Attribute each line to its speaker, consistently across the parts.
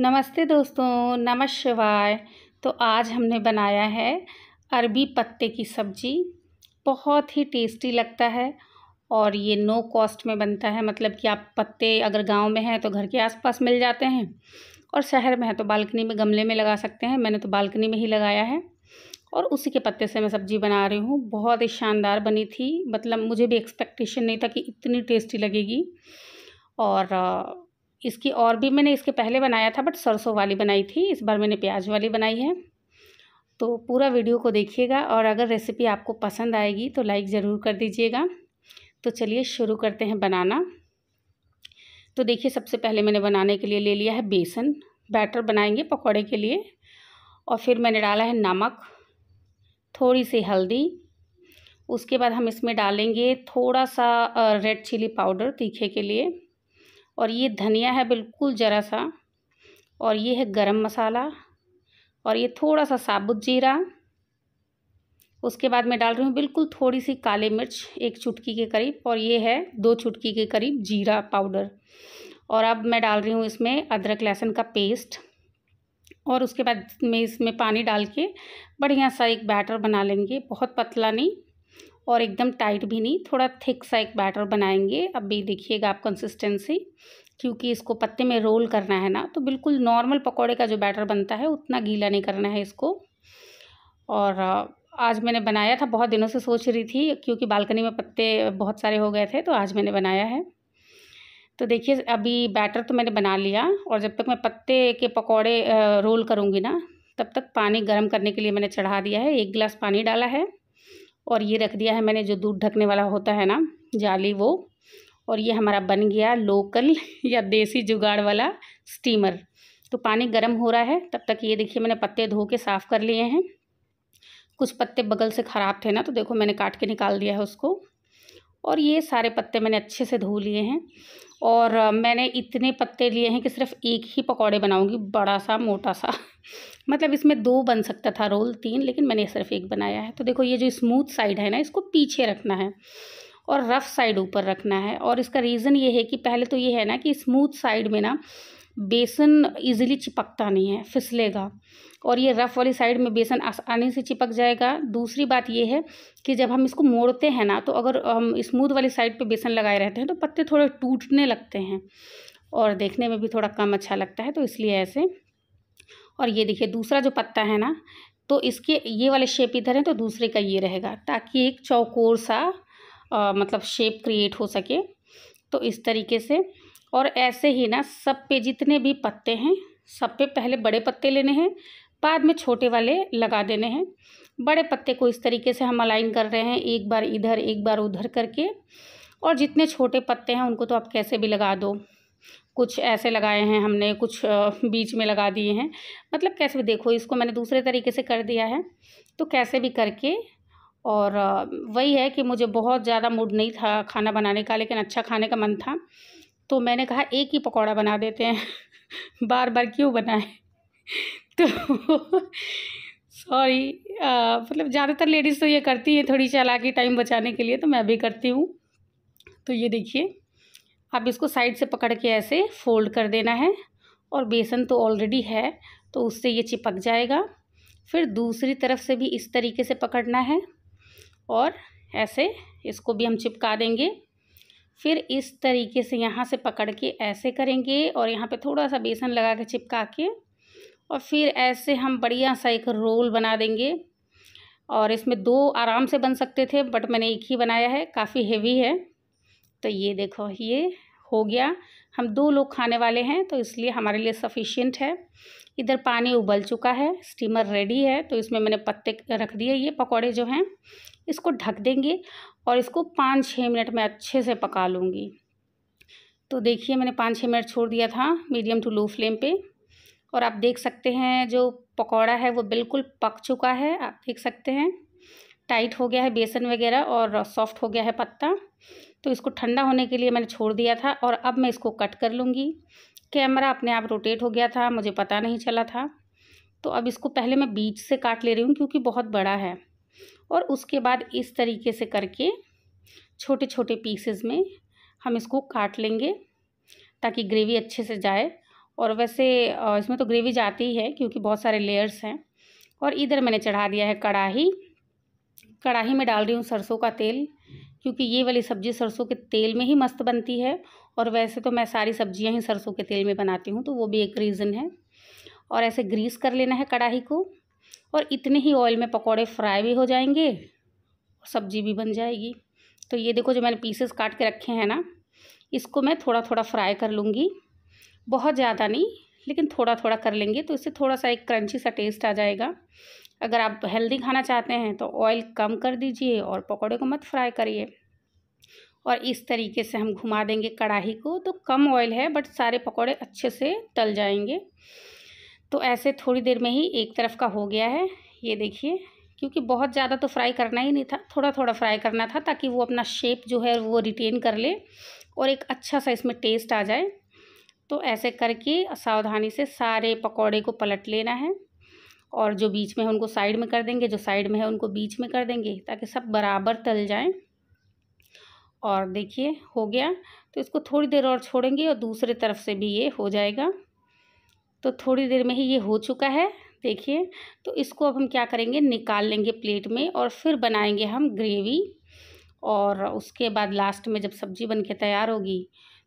Speaker 1: नमस्ते दोस्तों नमः शिवाय तो आज हमने बनाया है अरबी पत्ते की सब्ज़ी बहुत ही टेस्टी लगता है और ये नो कॉस्ट में बनता है मतलब कि आप पत्ते अगर गांव में हैं तो घर के आसपास मिल जाते हैं और शहर में है तो बालकनी में गमले में लगा सकते हैं मैंने तो बालकनी में ही लगाया है और उसी के पत्ते से मैं सब्ज़ी बना रही हूँ बहुत ही शानदार बनी थी मतलब मुझे भी एक्सपेक्टेशन नहीं था कि इतनी टेस्टी लगेगी और इसकी और भी मैंने इसके पहले बनाया था बट सरसों वाली बनाई थी इस बार मैंने प्याज वाली बनाई है तो पूरा वीडियो को देखिएगा और अगर रेसिपी आपको पसंद आएगी तो लाइक ज़रूर कर दीजिएगा तो चलिए शुरू करते हैं बनाना तो देखिए सबसे पहले मैंने बनाने के लिए ले लिया है बेसन बैटर बनाएंगे पकौड़े के लिए और फिर मैंने डाला है नमक थोड़ी सी हल्दी उसके बाद हम इसमें डालेंगे थोड़ा सा रेड चिली पाउडर तीखे के लिए और ये धनिया है बिल्कुल ज़रा सा और ये है गरम मसाला और ये थोड़ा सा साबुत जीरा उसके बाद मैं डाल रही हूँ बिल्कुल थोड़ी सी काले मिर्च एक चुटकी के करीब और ये है दो चुटकी के करीब जीरा पाउडर और अब मैं डाल रही हूँ इसमें अदरक लहसुन का पेस्ट और उसके बाद मैं इसमें पानी डाल के बढ़िया सा एक बैटर बना लेंगे बहुत पतला नहीं और एकदम टाइट भी नहीं थोड़ा थिक सा एक बैटर बनाएंगे अब भी देखिएगा आप कंसिस्टेंसी क्योंकि इसको पत्ते में रोल करना है ना तो बिल्कुल नॉर्मल पकौड़े का जो बैटर बनता है उतना गीला नहीं करना है इसको और आज मैंने बनाया था बहुत दिनों से सोच रही थी क्योंकि बालकनी में पत्ते बहुत सारे हो गए थे तो आज मैंने बनाया है तो देखिए अभी बैटर तो मैंने बना लिया और जब तक मैं पत्ते के पकौड़े रोल करूँगी ना तब तक पानी गर्म करने के लिए मैंने चढ़ा दिया है एक गिलास पानी डाला है और ये रख दिया है मैंने जो दूध ढकने वाला होता है ना जाली वो और ये हमारा बन गया लोकल या देसी जुगाड़ वाला स्टीमर तो पानी गर्म हो रहा है तब तक ये देखिए मैंने पत्ते धो के साफ़ कर लिए हैं कुछ पत्ते बगल से ख़राब थे ना तो देखो मैंने काट के निकाल दिया है उसको और ये सारे पत्ते मैंने अच्छे से धो लिए हैं और मैंने इतने पत्ते लिए हैं कि सिर्फ एक ही पकौड़े बनाऊंगी बड़ा सा मोटा सा मतलब इसमें दो बन सकता था रोल तीन लेकिन मैंने सिर्फ एक बनाया है तो देखो ये जो स्मूथ साइड है ना इसको पीछे रखना है और रफ़ साइड ऊपर रखना है और इसका रीज़न ये है कि पहले तो ये है ना कि स्मूथ साइड में ना बेसन इजीली चिपकता नहीं है फिसलेगा और ये रफ़ वाली साइड में बेसन आसानी से चिपक जाएगा दूसरी बात ये है कि जब हम इसको मोड़ते हैं ना तो अगर हम स्मूथ वाली साइड पे बेसन लगाए रहते हैं तो पत्ते थोड़े टूटने लगते हैं और देखने में भी थोड़ा कम अच्छा लगता है तो इसलिए ऐसे और ये देखिए दूसरा जो पत्ता है ना तो इसके ये वाले शेप इधर हैं तो दूसरे का ये रहेगा ताकि एक चौकोर सा आ, मतलब शेप क्रिएट हो सके तो इस तरीके से और ऐसे ही ना सब पे जितने भी पत्ते हैं सब पे पहले बड़े पत्ते लेने हैं बाद में छोटे वाले लगा देने हैं बड़े पत्ते को इस तरीके से हम अलाइन कर रहे हैं एक बार इधर एक बार उधर करके और जितने छोटे पत्ते हैं उनको तो आप कैसे भी लगा दो कुछ ऐसे लगाए हैं हमने कुछ बीच में लगा दिए हैं मतलब कैसे भी देखो इसको मैंने दूसरे तरीके से कर दिया है तो कैसे भी करके और वही है कि मुझे बहुत ज़्यादा मूड नहीं था खाना बनाने का लेकिन अच्छा खाने का मन था तो मैंने कहा एक ही पकौड़ा बना देते हैं बार बार क्यों बनाए तो सॉरी मतलब ज़्यादातर लेडीज़ तो ये करती है थोड़ी चालाकी टाइम बचाने के लिए तो मैं भी करती हूँ तो ये देखिए अब इसको साइड से पकड़ के ऐसे फोल्ड कर देना है और बेसन तो ऑलरेडी है तो उससे ये चिपक जाएगा फिर दूसरी तरफ से भी इस तरीके से पकड़ना है और ऐसे इसको भी हम चिपका देंगे फिर इस तरीके से यहाँ से पकड़ के ऐसे करेंगे और यहाँ पे थोड़ा सा बेसन लगा के चिपका के और फिर ऐसे हम बढ़िया सा एक रोल बना देंगे और इसमें दो आराम से बन सकते थे बट मैंने एक ही बनाया है काफ़ी हेवी है तो ये देखो ये हो गया हम दो लोग खाने वाले हैं तो इसलिए हमारे लिए सफिशियंट है इधर पानी उबल चुका है स्टीमर रेडी है तो इसमें मैंने पत्ते रख दिए ये पकौड़े जो हैं इसको ढक देंगे और इसको पाँच छः मिनट में अच्छे से पका लूँगी तो देखिए मैंने पाँच छः मिनट छोड़ दिया था मीडियम टू लो फ्लेम पे और आप देख सकते हैं जो पकौड़ा है वो बिल्कुल पक चुका है आप देख सकते हैं टाइट हो गया है बेसन वगैरह और सॉफ्ट हो गया है पत्ता तो इसको ठंडा होने के लिए मैंने छोड़ दिया था और अब मैं इसको कट कर लूँगी कैमरा अपने आप रोटेट हो गया था मुझे पता नहीं चला था तो अब इसको पहले मैं बीच से काट ले रही हूँ क्योंकि बहुत बड़ा है और उसके बाद इस तरीके से करके छोटे छोटे पीसेस में हम इसको काट लेंगे ताकि ग्रेवी अच्छे से जाए और वैसे इसमें तो ग्रेवी जाती ही है क्योंकि बहुत सारे लेयर्स हैं और इधर मैंने चढ़ा दिया है कढ़ाही कढ़ाही में डाल रही हूँ सरसों का तेल क्योंकि ये वाली सब्ज़ी सरसों के तेल में ही मस्त बनती है और वैसे तो मैं सारी सब्जियां ही सरसों के तेल में बनाती हूँ तो वो भी एक रीज़न है और ऐसे ग्रीस कर लेना है कढ़ाही को और इतने ही ऑयल में पकौड़े फ्राई भी हो जाएंगे और सब्जी भी बन जाएगी तो ये देखो जो मैंने पीसेस काट के रखे हैं ना इसको मैं थोड़ा थोड़ा फ्राई कर लूँगी बहुत ज़्यादा नहीं लेकिन थोड़ा थोड़ा कर लेंगे तो इससे थोड़ा सा एक क्रंची सा टेस्ट आ जाएगा अगर आप हेल्दी खाना चाहते हैं तो ऑयल कम कर दीजिए और पकौड़े को मत फ्राई करिए और इस तरीके से हम घुमा देंगे कढ़ाई को तो कम ऑयल है बट सारे पकौड़े अच्छे से तल जाएंगे तो ऐसे थोड़ी देर में ही एक तरफ का हो गया है ये देखिए क्योंकि बहुत ज़्यादा तो फ्राई करना ही नहीं था थोड़ा थोड़ा फ्राई करना था ताकि वो अपना शेप जो है वो रिटेन कर ले और एक अच्छा सा इसमें टेस्ट आ जाए तो ऐसे करके सावधानी से सारे पकौड़े को पलट लेना है और जो बीच में है उनको साइड में कर देंगे जो साइड में है उनको बीच में कर देंगे ताकि सब बराबर तल जाएं और देखिए हो गया तो इसको थोड़ी देर और छोड़ेंगे और दूसरे तरफ से भी ये हो जाएगा तो थोड़ी देर में ही ये हो चुका है देखिए तो इसको अब हम क्या करेंगे निकाल लेंगे प्लेट में और फिर बनाएंगे हम ग्रेवी और उसके बाद लास्ट में जब सब्ज़ी बन के तैयार होगी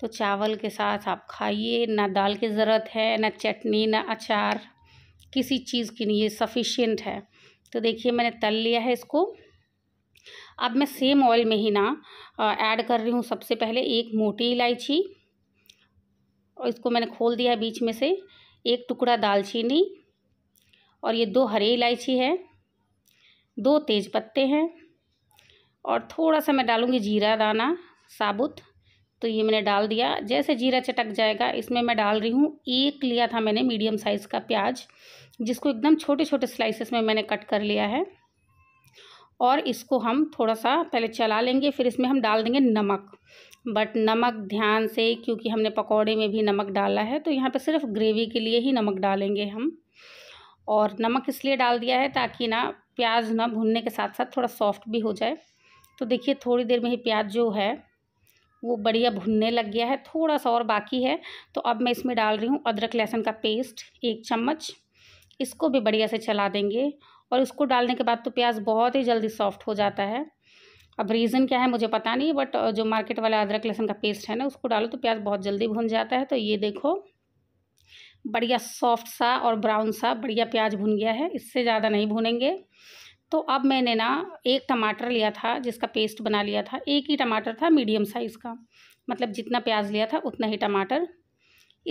Speaker 1: तो चावल के साथ आप खाइए ना दाल की ज़रूरत है ना चटनी ना अचार किसी चीज़ की नहीं ये सफिशियंट है तो देखिए मैंने तल लिया है इसको अब मैं सेम ऑयल में ही ना ऐड कर रही हूँ सबसे पहले एक मोटी इलायची और इसको मैंने खोल दिया बीच में से एक टुकड़ा दालचीनी और ये दो हरी इलायची है दो तेज पत्ते हैं और थोड़ा सा मैं डालूँगी जीरा दाना साबुत तो ये मैंने डाल दिया जैसे जीरा चटक जाएगा इसमें मैं डाल रही हूँ एक लिया था मैंने मीडियम साइज़ का प्याज जिसको एकदम छोटे छोटे स्लाइसेस में मैंने कट कर लिया है और इसको हम थोड़ा सा पहले चला लेंगे फिर इसमें हम डाल देंगे नमक बट नमक ध्यान से क्योंकि हमने पकौड़े में भी नमक डाला है तो यहाँ पर सिर्फ ग्रेवी के लिए ही नमक डालेंगे हम और नमक इसलिए डाल दिया है ताकि ना प्याज ना भुनने के साथ साथ थोड़ा सॉफ्ट भी हो जाए तो देखिए थोड़ी देर में ही प्याज जो है वो बढ़िया भुनने लग गया है थोड़ा सा और बाकी है तो अब मैं इसमें डाल रही हूँ अदरक लहसुन का पेस्ट एक चम्मच इसको भी बढ़िया से चला देंगे और इसको डालने के बाद तो प्याज बहुत ही जल्दी सॉफ्ट हो जाता है अब रीज़न क्या है मुझे पता नहीं बट जो मार्केट वाला अदरक लहसुन का पेस्ट है ना उसको डालो तो प्याज बहुत जल्दी भुन जाता है तो ये देखो बढ़िया सॉफ्ट सा और ब्राउन सा बढ़िया प्याज भुन गया है इससे ज़्यादा नहीं भुनेंगे तो अब मैंने ना एक टमाटर लिया था जिसका पेस्ट बना लिया था एक ही टमाटर था मीडियम साइज़ का मतलब जितना प्याज लिया था उतना ही टमाटर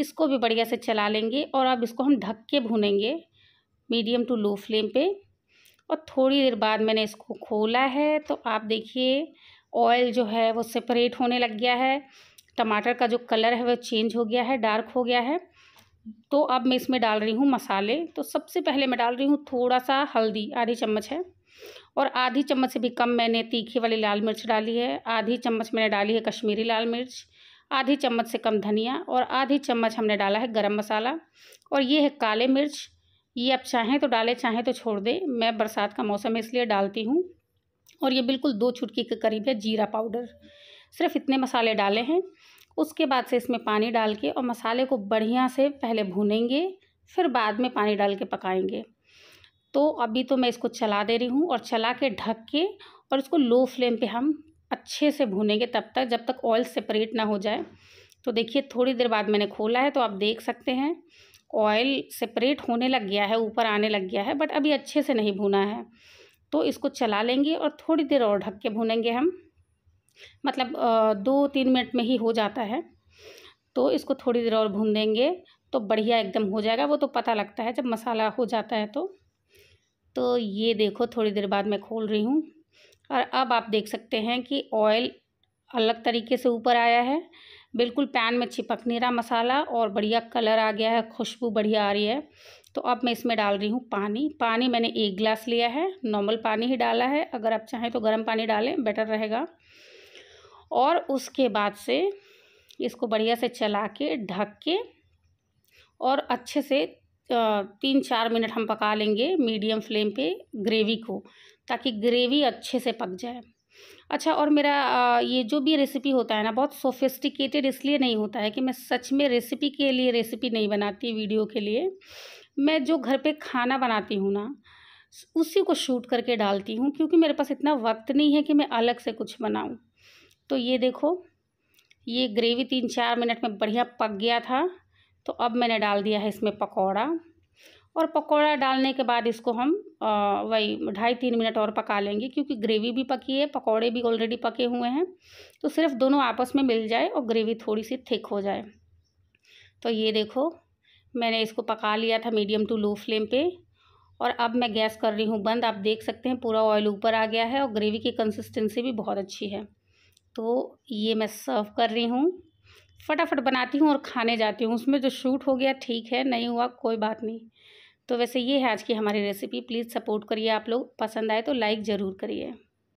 Speaker 1: इसको भी बढ़िया से चला लेंगे और अब इसको हम ढक के भुनेंगे मीडियम टू लो फ्लेम पे और थोड़ी देर बाद मैंने इसको खोला है तो आप देखिए ऑयल जो है वो सेपरेट होने लग गया है टमाटर का जो कलर है वह चेंज हो गया है डार्क हो गया है तो अब मैं इसमें डाल रही हूँ मसाले तो सबसे पहले मैं डाल रही हूँ थोड़ा सा हल्दी आधी चम्मच है और आधी चम्मच से भी कम मैंने तीखी वाली लाल मिर्च डाली है आधी चम्मच मैंने डाली है कश्मीरी लाल मिर्च आधी चम्मच से कम धनिया और आधी चम्मच हमने डाला है गरम मसाला और ये है काले मिर्च ये आप चाहें तो डालें चाहें तो छोड़ दें मैं बरसात का मौसम इसलिए डालती हूँ और ये बिल्कुल दो चुटकी के करीब है जीरा पाउडर सिर्फ इतने मसाले डाले हैं उसके बाद से इसमें पानी डाल के और मसाले को बढ़िया से पहले भूनेंगे फिर बाद में पानी डाल के पकाएंगे तो अभी तो मैं इसको चला दे रही हूँ और चला के ढक के और इसको लो फ्लेम पे हम अच्छे से भूनेंगे तब तक जब तक ऑयल सेपरेट ना हो जाए तो देखिए थोड़ी देर बाद मैंने खोला है तो आप देख सकते हैं ऑयल सेपरेट होने लग गया है ऊपर आने लग गया है बट अभी अच्छे से नहीं भुना है तो इसको चला लेंगे और थोड़ी देर और ढक के भूनेंगे हम मतलब दो तीन मिनट में ही हो जाता है तो इसको थोड़ी देर और भून देंगे तो बढ़िया एकदम हो जाएगा वो तो पता लगता है जब मसाला हो जाता है तो तो ये देखो थोड़ी देर बाद मैं खोल रही हूँ और अब आप देख सकते हैं कि ऑयल अलग तरीके से ऊपर आया है बिल्कुल पैन में चिपक नहीं रहा मसाला और बढ़िया कलर आ गया है खुशबू बढ़िया आ रही है तो अब मैं इसमें डाल रही हूँ पानी पानी मैंने एक गिलास लिया है नॉर्मल पानी ही डाला है अगर आप चाहें तो गर्म पानी डालें बेटर रहेगा और उसके बाद से इसको बढ़िया से चला के ढक के और अच्छे से तीन चार मिनट हम पका लेंगे मीडियम फ्लेम पे ग्रेवी को ताकि ग्रेवी अच्छे से पक जाए अच्छा और मेरा ये जो भी रेसिपी होता है ना बहुत सोफिस्टिकेटेड इसलिए नहीं होता है कि मैं सच में रेसिपी के लिए रेसिपी नहीं बनाती वीडियो के लिए मैं जो घर पे खाना बनाती हूँ ना उसी को शूट करके डालती हूँ क्योंकि मेरे पास इतना वक्त नहीं है कि मैं अलग से कुछ बनाऊँ तो ये देखो ये ग्रेवी तीन चार मिनट में बढ़िया पक गया था तो अब मैंने डाल दिया है इसमें पकौड़ा और पकौड़ा डालने के बाद इसको हम वही ढाई तीन मिनट और पका लेंगे क्योंकि ग्रेवी भी पकी है पकौड़े भी ऑलरेडी पके हुए हैं तो सिर्फ दोनों आपस में मिल जाए और ग्रेवी थोड़ी सी थिक हो जाए तो ये देखो मैंने इसको पका लिया था मीडियम टू लो फ्लेम पे और अब मैं गैस कर रही हूँ बंद आप देख सकते हैं पूरा ऑयल ऊपर आ गया है और ग्रेवी की कंसिस्टेंसी भी बहुत अच्छी है तो ये मैं सर्व कर रही हूँ फटाफट बनाती हूँ और खाने जाती हूँ उसमें जो शूट हो गया ठीक है नहीं हुआ कोई बात नहीं तो वैसे ये है आज की हमारी रेसिपी प्लीज़ सपोर्ट करिए आप लोग पसंद आए तो लाइक ज़रूर करिए